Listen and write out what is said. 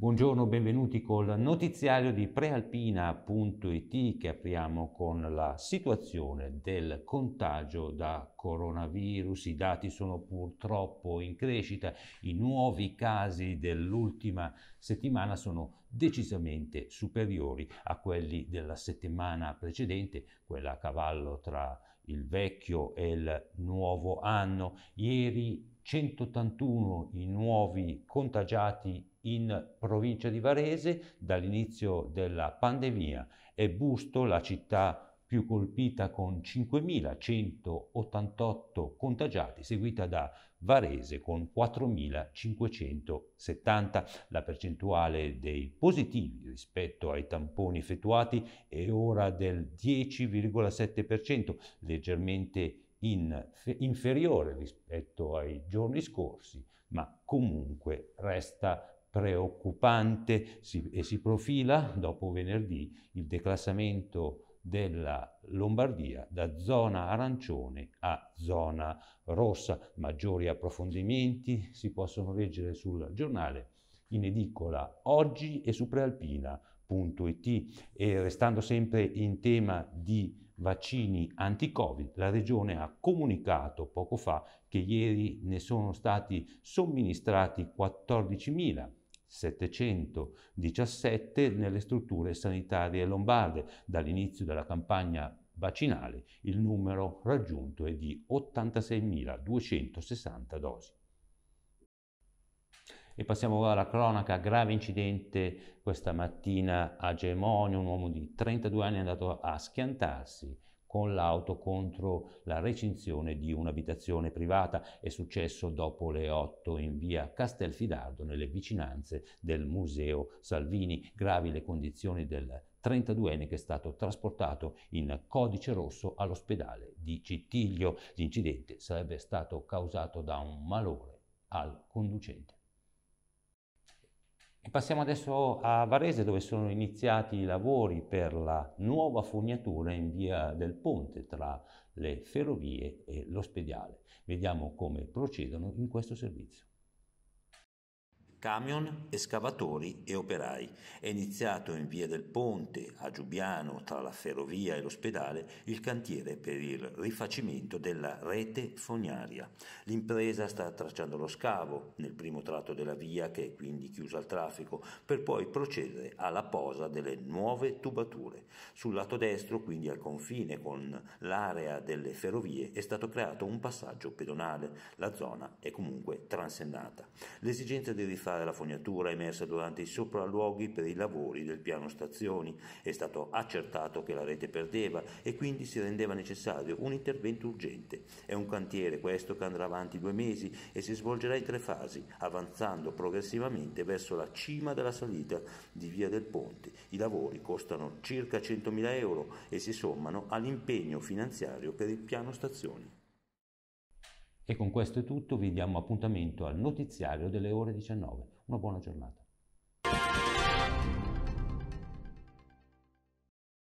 Buongiorno, benvenuti col notiziario di prealpina.it che apriamo con la situazione del contagio da coronavirus. I dati sono purtroppo in crescita, i nuovi casi dell'ultima settimana sono decisamente superiori a quelli della settimana precedente, quella a cavallo tra il vecchio e il nuovo anno. Ieri 181 i nuovi contagiati in provincia di Varese dall'inizio della pandemia e Busto, la città più colpita con 5.188 contagiati, seguita da Varese con 4.570. La percentuale dei positivi rispetto ai tamponi effettuati è ora del 10,7%, leggermente inf- inferiore rispetto ai giorni scorsi, ma comunque resta preoccupante si, e si profila dopo venerdì il declassamento della Lombardia da zona arancione a zona rossa. Maggiori approfondimenti si possono leggere sul giornale in edicola oggi e su prealpina.it e restando sempre in tema di vaccini anti-Covid, la Regione ha comunicato poco fa che ieri ne sono stati somministrati 14.000 717 nelle strutture sanitarie lombarde. Dall'inizio della campagna vaccinale il numero raggiunto è di 86.260 dosi. E passiamo alla cronaca, grave incidente questa mattina a Gemonio, un uomo di 32 anni è andato a schiantarsi con l'auto contro la recinzione di un'abitazione privata. È successo dopo le 8 in via Castelfidardo, nelle vicinanze del Museo Salvini. Gravi le condizioni del 32enne che è stato trasportato in codice rosso all'ospedale di Cittiglio. L'incidente sarebbe stato causato da un malore al conducente passiamo adesso a Varese dove sono iniziati i lavori per la nuova fognatura in via del ponte tra le ferrovie e l'ospedale. Vediamo come procedono in questo servizio camion, escavatori e operai. È iniziato in via del Ponte, a Giubiano, tra la ferrovia e l'ospedale, il cantiere per il rifacimento della rete fognaria. L'impresa sta tracciando lo scavo nel primo tratto della via, che è quindi chiusa al traffico, per poi procedere alla posa delle nuove tubature. Sul lato destro, quindi al confine con l'area delle ferrovie, è stato creato un passaggio pedonale. La zona è comunque transennata. L'esigenza di rifare spostare la fognatura emersa durante i sopralluoghi per i lavori del piano stazioni. È stato accertato che la rete perdeva e quindi si rendeva necessario un intervento urgente. È un cantiere questo che andrà avanti due mesi e si svolgerà in tre fasi, avanzando progressivamente verso la cima della salita di Via del Ponte. I lavori costano circa 100.000 euro e si sommano all'impegno finanziario per il piano stazioni. E con questo è tutto, vi diamo appuntamento al notiziario delle ore 19. Una buona giornata.